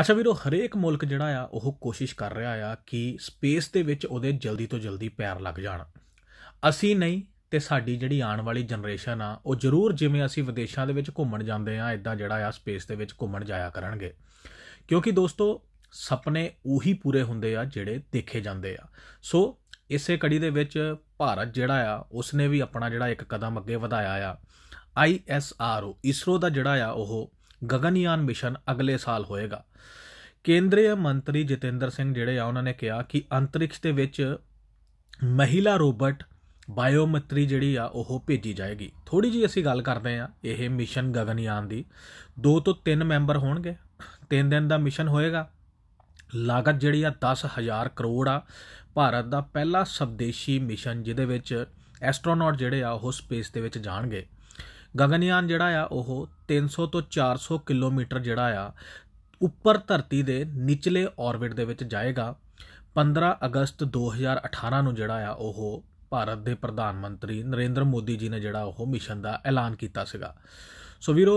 ਅੱਛਾ ਵੀਰੋ ਹਰੇਕ ਮੁਲਕ ਜਿਹੜਾ ਆ ਉਹ ਕੋਸ਼ਿਸ਼ ਕਰ ਰਿਹਾ ਆ ਕਿ ਸਪੇਸ ਦੇ ਵਿੱਚ ਉਹਦੇ ਜਲਦੀ ਤੋਂ ਜਲਦੀ ਪੈਰ ਲੱਗ ਜਾਣ ਅਸੀਂ ਨਹੀਂ ਤੇ ਸਾਡੀ ਜਿਹੜੀ ਆਉਣ ਵਾਲੀ ਜਨਰੇਸ਼ਨ ਆ ਉਹ ਜ਼ਰੂਰ ਜਿਵੇਂ ਅਸੀਂ ਵਿਦੇਸ਼ਾਂ ਦੇ ਵਿੱਚ ਘੁੰਮਣ ਜਾਂਦੇ ਆ ਇਦਾਂ ਜਿਹੜਾ ਆ ਸਪੇਸ ਦੇ ਵਿੱਚ ਘੁੰਮਣ ਜਾਇਆ ਕਰਨਗੇ ਕਿਉਂਕਿ ਦੋਸਤੋ ਸੁਪਨੇ ਉਹੀ ਪੂਰੇ ਹੁੰਦੇ ਆ ਜਿਹੜੇ ਦੇਖੇ ਜਾਂਦੇ ਆ ਸੋ ਇਸੇ ਕੜੀ ਦੇ ਵਿੱਚ ਭਾਰਤ ਜਿਹੜਾ ਆ ਉਸਨੇ ਵੀ ਆਪਣਾ ਜਿਹੜਾ ਇੱਕ ਕਦਮ ਅੱਗੇ ਵਧਾਇਆ ਆ ਆਈਐਸਆਰਓ ਇਸਰੋ ਦਾ ਜਿਹੜਾ ਆ ਉਹ ਗਗਨਯਾਨ ਮਿਸ਼ਨ ਅਗਲੇ ਸਾਲ ਹੋਏਗਾ ਕੇਂਦਰੀ ਮੰਤਰੀ ਜਤਿੰਦਰ ਸਿੰਘ ਜਿਹੜੇ ਆ ਉਹਨਾਂ ਨੇ ਕਿਹਾ ਕਿ ਅੰਤਰਿਕਸ਼ ਦੇ ਵਿੱਚ ਮਹਿਲਾ ਰੋਬਟ ਬਾਇਓਮੈਟਰੀ ਜਿਹੜੀ ਆ ਉਹ ਭੇਜੀ ਜਾਏਗੀ ਥੋੜੀ ਜੀ ਅਸੀਂ ਗੱਲ ਕਰਦੇ ਆ ਇਹ ਮਿਸ਼ਨ ਗਗਨਯਾਨ ਦੀ 2 ਤੋਂ 3 ਮੈਂਬਰ ਹੋਣਗੇ 3 ਦਿਨ ਦਾ ਮਿਸ਼ਨ ਹੋਏਗਾ ਲਾਗਤ ਜਿਹੜੀ ਆ 10000 ਕਰੋੜ ਆ ਭਾਰਤ ਦਾ ਪਹਿਲਾ ਸਵਦੇਸ਼ੀ ਮਿਸ਼ਨ ਜਿਹਦੇ ਵਿੱਚ ਐਸਟ੍ਰੋਨੌਟ ਜਿਹੜੇ ਆ ਉਹ ਸਪੇਸ ਦੇ ਵਿੱਚ ਜਾਣਗੇ ਗਗਨਯਾਨ ਜਿਹੜਾ ਆ ਉਹ 300 ਤੋਂ 400 ਕਿਲੋਮੀਟਰ ਜਿਹੜਾ ਆ ਉੱਪਰ ਧਰਤੀ ਦੇ ਨਿਚਲੇ ਔਰਬਿਟ ਦੇ ਵਿੱਚ ਜਾਏਗਾ 15 ਅਗਸਤ 2018 ਨੂੰ ਜਿਹੜਾ ਆ ਉਹ ਭਾਰਤ ਦੇ ਪ੍ਰਧਾਨ ਮੰਤਰੀ ਨਰਿੰਦਰ ਮੋਦੀ ਜੀ ਨੇ ਜਿਹੜਾ ਉਹ ਮਿਸ਼ਨ ਦਾ ਐਲਾਨ ਕੀਤਾ ਸੀਗਾ ਸੋ ਵੀਰੋ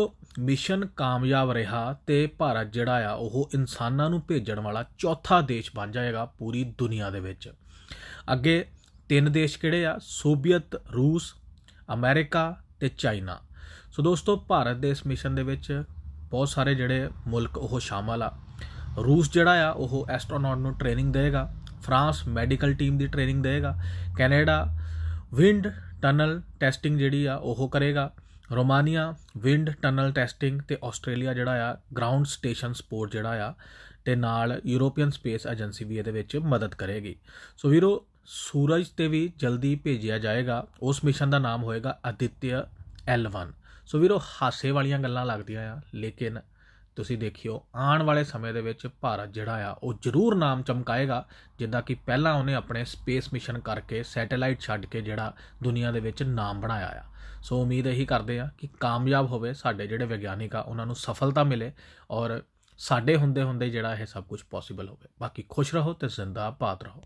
ਮਿਸ਼ਨ ਕਾਮਯਾਬ ਰਿਹਾ ਤੇ ਭਾਰਤ ਜਿਹੜਾ ਆ ਉਹ ਇਨਸਾਨਾਂ ਨੂੰ ਭੇਜਣ ਵਾਲਾ ਚੌਥਾ ਦੇਸ਼ ਬਣ ਜਾਏਗਾ ਪੂਰੀ ਦੁਨੀਆ ਦੇ ਵਿੱਚ ਅੱਗੇ ਤਿੰਨ ਦੇਸ਼ ਕਿਹੜੇ ਆ ਸੋਵੀਅਤ ਰੂਸ ਅਮਰੀਕਾ ਤੇ ਚਾਈਨਾ ਸੋ ਦੋਸਤੋ ਭਾਰਤ ਦੇ ਇਸ ਮਿਸ਼ਨ ਦੇ ਵਿੱਚ ਬਹੁਤ ਸਾਰੇ ਜਿਹੜੇ ਮੁਲਕ ਉਹ ਸ਼ਾਮਲ ਆ ਰੂਸ ਜਿਹੜਾ ਆ ਉਹ ਐਸਟ੍ਰੋਨੌਟ ਨੂੰ ਟ੍ਰੇਨਿੰਗ ਦੇਵੇਗਾ ਫਰਾਂਸ ਮੈਡੀਕਲ ਟੀਮ ਦੀ ਟ੍ਰੇਨਿੰਗ ਦੇਵੇਗਾ ਕੈਨੇਡਾ ਵਿੰਡ ਟਨਲ ਟੈਸਟਿੰਗ ਜਿਹੜੀ ਆ ਉਹ ਕਰੇਗਾ ਰੋਮਾਨੀਆ ਵਿੰਡ ਟਨਲ ਟੈਸਟਿੰਗ ਤੇ ਆਸਟ੍ਰੇਲੀਆ ਜਿਹੜਾ ਆ ਗਰਾਊਂਡ ਸਟੇਸ਼ਨ ਸਪੋਰਟ ਜਿਹੜਾ ਆ ਤੇ ਨਾਲ ਯੂਰੋਪੀਅਨ ਸਪੇਸ ਏਜੰਸੀ ਵੀ ਇਹਦੇ ਵਿੱਚ ਮਦਦ ਕਰੇਗੀ ਸੋ ਵੀਰੋ ਸੂਰਜ ਤੇ ਵੀ ਜਲਦੀ ਭੇਜਿਆ ਜਾਏਗਾ ਉਸ ਮਿਸ਼ਨ ਦਾ ਨਾਮ ਹੋਏਗਾ ਅਦਿੱਤਯ L1 ਸੋ ਵੀਰੋ ਹਾਸੇ ਵਾਲੀਆਂ ਗੱਲਾਂ ਲੱਗਦੀਆਂ ਆ ਲੇਕਿਨ ਤੁਸੀਂ ਦੇਖਿਓ ਆਉਣ ਵਾਲੇ ਸਮੇਂ ਦੇ ਵਿੱਚ ਭਾਰਤ ਜਿਹੜਾ ਆ ਉਹ ਜ਼ਰੂਰ ਨਾਮ ਚਮਕਾਏਗਾ ਜਿੱਦਾਂ ਕਿ ਪਹਿਲਾਂ ਉਹਨੇ ਆਪਣੇ ਸਪੇਸ ਮਿਸ਼ਨ ਕਰਕੇ ਸੈਟੇਲਾਈਟ ਛੱਡ ਕੇ ਜਿਹੜਾ ਦੁਨੀਆ ਦੇ ਵਿੱਚ ਨਾਮ ਬਣਾਇਆ ਆ ਸੋ ਉਮੀਦ ਇਹੀ ਕਰਦੇ ਆ ਕਿ ਕਾਮਯਾਬ ਹੋਵੇ ਸਾਡੇ ਜਿਹੜੇ ਵਿਗਿਆਨਿਕ ਆ ਉਹਨਾਂ ਨੂੰ ਸਫਲਤਾ ਮਿਲੇ ਔਰ ਸਾਡੇ ਹੁੰਦੇ ਹੁੰਦੇ ਜਿਹੜਾ ਇਹ ਸਭ ਕੁਝ ਪੋਸੀਬਲ ਹੋਵੇ ਬਾਕੀ ਖੁਸ਼ ਰਹੋ ਤੇ ਜ਼ਿੰਦਾਬਾਦ ਰਹੋ